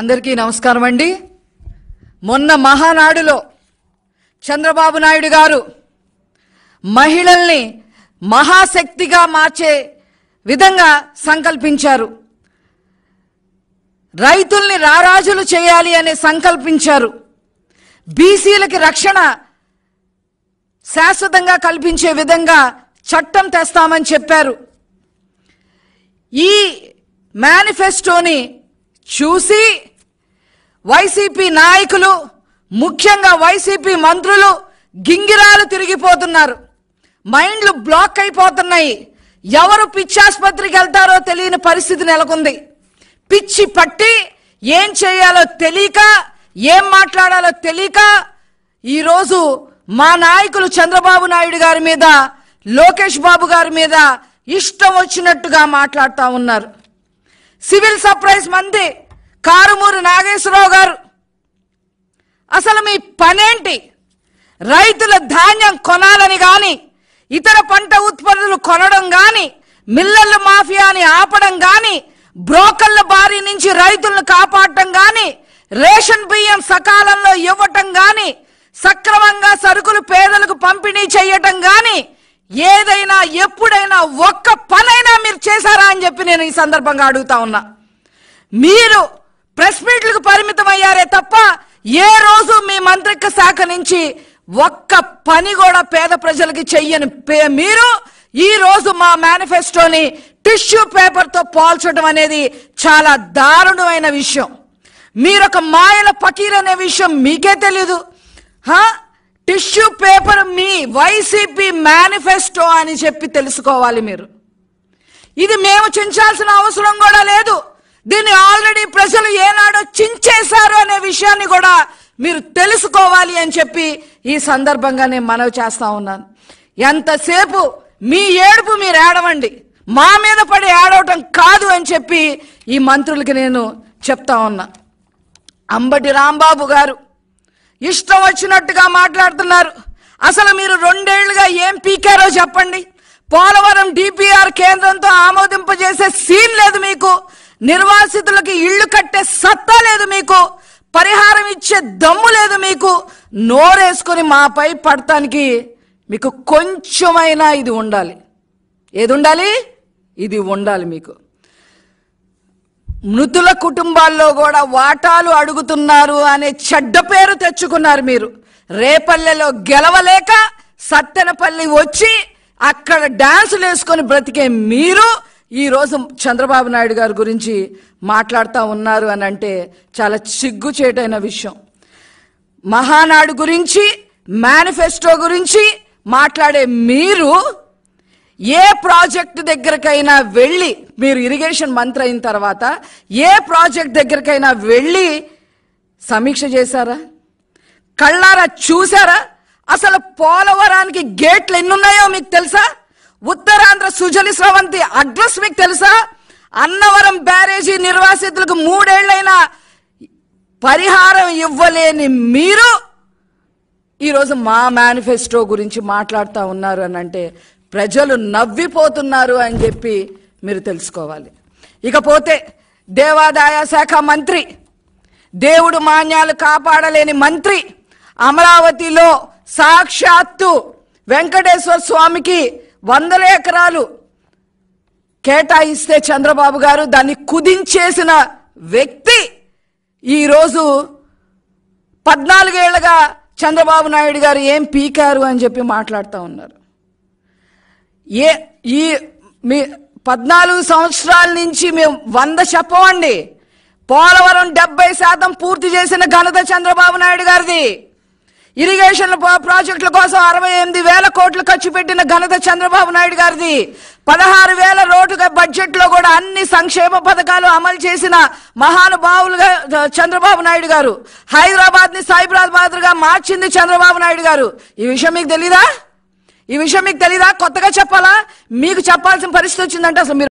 అందరికీ నమస్కారం అండి మొన్న మహానాడులో చంద్రబాబు నాయుడు గారు మహిళల్ని మహాశక్తిగా మార్చే విధంగా సంకల్పించారు రైతుల్ని రారాజులు చేయాలి అని సంకల్పించారు బీసీలకి రక్షణ శాశ్వతంగా కల్పించే విధంగా చట్టం తెస్తామని చెప్పారు ఈ మేనిఫెస్టోని చూసి వైసీపీ నాయకులు ముఖ్యంగా వైసీపీ మంత్రులు గింగిరాలు తిరిగిపోతున్నారు మైండ్లు బ్లాక్ అయిపోతున్నాయి ఎవరు పిచ్చాసుపత్రికి వెళ్తారో తెలియని పరిస్థితి నెలకొంది పిచ్చి పట్టి ఏం చేయాలో తెలియక ఏం మాట్లాడాలో తెలియక ఈరోజు మా నాయకులు చంద్రబాబు నాయుడు గారి మీద లోకేష్ బాబు గారి మీద ఇష్టం వచ్చినట్టుగా మాట్లాడుతూ ఉన్నారు సివిల్ సప్లైస్ మంది కారుమూరి నాగేశ్వరరావు గారు అసలు మీ పనేంటి రైతుల ధాన్యం కొనాలని కానీ ఇతర పంట ఉత్పత్తులు కొనడం కానీ మిల్లర్ల మాఫియాని ఆపడం కానీ బ్రోకర్ల బారి నుంచి రైతులను కాపాడటం కానీ రేషన్ బియ్యం సకాలంలో ఇవ్వటం కానీ సక్రమంగా సరుకులు పేదలకు పంపిణీ చేయటం కానీ ఏదైనా ఎప్పుడైనా ఒక్క పనైనా చెప్పి నేను ఈ సందర్భంగా అడుగుతా ఉన్నా మీరు ప్రెస్ మీట్లకు పరిమితం అయ్యారే తప్ప ఏ రోజు మీ మంత్రిత్వ శాఖ నుంచి ఒక్క పని కూడా పేద ప్రజలకి చెయ్యని మీరు ఈ రోజు మా మేనిఫెస్టోని టిష్యూ పేపర్తో పోల్చడం అనేది చాలా దారుణమైన విషయం మీరొక మాయల పకీర్ అనే విషయం మీకే తెలీదు టిష్యూ పేపర్ మీ వైసీపీ మేనిఫెస్టో అని చెప్పి తెలుసుకోవాలి మీరు ఇది మేము చించాల్సిన అవసరం కూడా లేదు దీన్ని ఆల్రెడీ ప్రజలు ఏనాడో చించేశారు అనే విషయాన్ని కూడా మీరు తెలుసుకోవాలి అని చెప్పి ఈ సందర్భంగా నేను మనవి చేస్తా ఉన్నాను ఎంతసేపు మీ ఏడుపు మీరు ఏడవండి మా మీద పడి ఏడవటం కాదు అని చెప్పి ఈ మంత్రులకి నేను చెప్తా ఉన్నా అంబటి రాంబాబు గారు ఇష్టం వచ్చినట్టుగా మాట్లాడుతున్నారు అసలు మీరు రెండేళ్లుగా ఏం పీకారో చెప్పండి పోలవరం డిపిఆర్ కేంద్రంతో ఆమోదింపజేసే సీన్ లేదు మీకు నిర్వాసితులకి ఇళ్లు కట్టే సత్తా లేదు మీకు పరిహారం ఇచ్చే దమ్ము లేదు మీకు నోరేసుకొని మాపై పడటానికి మీకు కొంచెమైనా ఇది ఉండాలి ఏది ఉండాలి ఇది ఉండాలి మీకు మృతుల కుటుంబాల్లో కూడా వాటాలు అడుగుతున్నారు అనే చెడ్డ పేరు తెచ్చుకున్నారు మీరు రేపల్లెలో గెలవలేక సత్తెనపల్లి వచ్చి అక్కడ డాన్సులు వేసుకొని బ్రతికే మీరు ఈరోజు చంద్రబాబు నాయుడు గారి గురించి మాట్లాడుతూ ఉన్నారు అని అంటే చాలా చేటైన విషయం మహానాడు గురించి మేనిఫెస్టో గురించి మాట్లాడే మీరు ఏ ప్రాజెక్ట్ దగ్గరకైనా వెళ్ళి మీరు ఇరిగేషన్ మంత్ర అయిన తర్వాత ఏ ప్రాజెక్ట్ దగ్గరకైనా వెళ్ళి సమీక్ష చేశారా కళ్ళారా చూసారా అసలు పోలవరానికి గేట్లు ఎన్నున్నాయో మీకు తెలుసా ఉత్తరాంధ్ర సుజలి స్రవంతి అడ్రస్ మీకు తెలుసా అన్నవరం బ్యారేజీ నిర్వాసితులకు మూడేళ్లైనా పరిహారం ఇవ్వలేని మీరు ఈరోజు మా మేనిఫెస్టో గురించి మాట్లాడుతూ ఉన్నారు అని అంటే ప్రజలు నవ్విపోతున్నారు అని చెప్పి మీరు తెలుసుకోవాలి ఇకపోతే దేవాదాయ శాఖ మంత్రి దేవుడు మాన్యాలు కాపాడలేని మంత్రి అమరావతిలో సాక్షాత్తు వెంకటేశ్వర స్వామికి వందల ఎకరాలు కేటాయిస్తే చంద్రబాబు గారు దాన్ని కుదించేసిన వ్యక్తి ఈరోజు పద్నాలుగేళ్లుగా చంద్రబాబు నాయుడు గారు ఏం పీకారు అని చెప్పి మాట్లాడుతూ ఉన్నారు ఏ ఈ మీ పద్నాలుగు సంవత్సరాల నుంచి మేము వంద చెప్పమండి పోలవరం డెబ్బై శాతం పూర్తి చేసిన ఘనత చంద్రబాబు నాయుడు గారిది ఇరిగేషన్ ప్రాజెక్టుల కోసం అరవై ఎనిమిది వేల కోట్లు ఖర్చు పెట్టిన ఘనత చంద్రబాబు నాయుడు గారిది పదహారు వేల రోడ్ల బడ్జెట్లో కూడా అన్ని సంక్షేమ పథకాలు అమలు చేసిన మహానుభావులుగా చంద్రబాబు నాయుడు గారు హైదరాబాద్ని గా మార్చింది చంద్రబాబు నాయుడు గారు ఈ విషయం మీకు తెలీదా ఈ విషయం మీకు తెలీదా కొత్తగా చెప్పాలా మీకు చెప్పాల్సిన పరిస్థితి వచ్చిందంటే అసలు మీరు